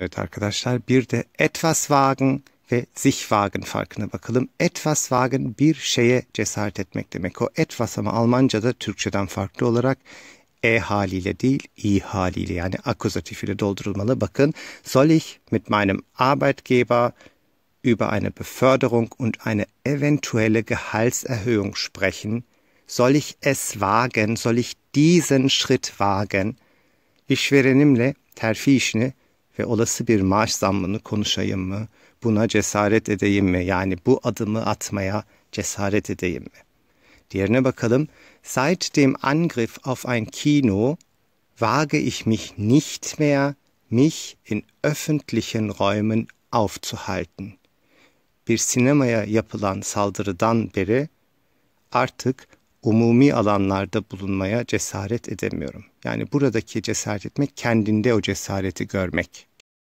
Evet arkadaşlar bir de etwas wagen ve sich wagen farkına bakalım. Etwas wagen bir şeye cesaret etmek demek. O etwas ama Almanca'da Türkçeden farklı olarak e haliyle değil i haliyle yani akuzatif ile doldurulmalı. Bakın soll ich mit meinem Arbeitgeber über eine Beförderung und eine eventuelle Gehaltserhöhung sprechen? Soll ich es wagen? Soll ich diesen Schritt wagen? Ich İşverenimle terfi işini e, olası bir maaş zammını konuşayım mı? Buna cesaret edeyim mi? Yani bu adımı atmaya cesaret edeyim mi? Diğerine bakalım. Seit dem Angriff auf ein Kino wage ich mich nicht mehr, mich in öffentlichen Räumen aufzuhalten. Bir sinemaya yapılan saldırıdan beri artık umumi alanlarda bulunmaya cesaret edemiyorum. Yani buradaki cesaret etmek kendinde o cesareti görmek.